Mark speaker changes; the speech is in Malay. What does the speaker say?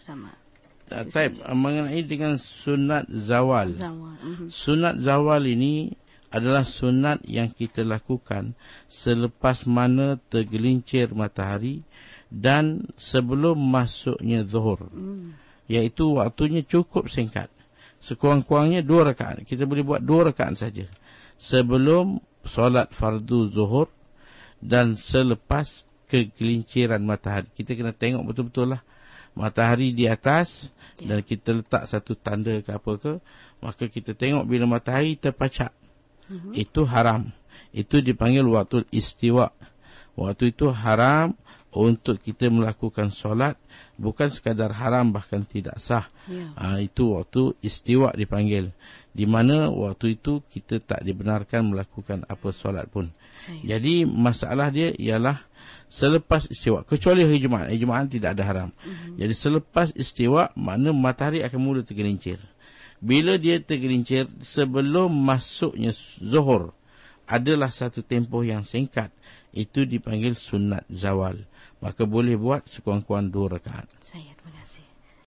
Speaker 1: sama.
Speaker 2: Uh, Taib, mengenai dengan sunat zawal. zawal. Uh-huh. Sunat zawal ini adalah sunat yang kita lakukan selepas mana tergelincir matahari dan sebelum masuknya zuhur. uh Iaitu waktunya cukup singkat. Sekurang-kurangnya dua rakaat. Kita boleh buat dua rakaat saja. Sebelum solat fardu zuhur dan selepas kegelinciran matahari. Kita kena tengok betul-betul lah matahari di atas yeah. dan kita letak satu tanda ke apa ke maka kita tengok bila matahari terpacak uh-huh. itu haram itu dipanggil waktu istiwa waktu itu haram untuk kita melakukan solat bukan sekadar haram bahkan tidak sah ya. ha, itu waktu istiwa dipanggil di mana waktu itu kita tak dibenarkan melakukan apa solat pun Sayang. jadi masalah dia ialah selepas istiwa kecuali hari Jumaat. Hari Jumaat tidak ada haram. Mm-hmm. Jadi selepas istiwa makna matahari akan mula tergelincir. Bila dia tergelincir sebelum masuknya Zuhur adalah satu tempoh yang singkat. Itu dipanggil sunat zawal. Maka boleh buat sekurang-kurang dua rakaat. Saya terima
Speaker 1: kasih.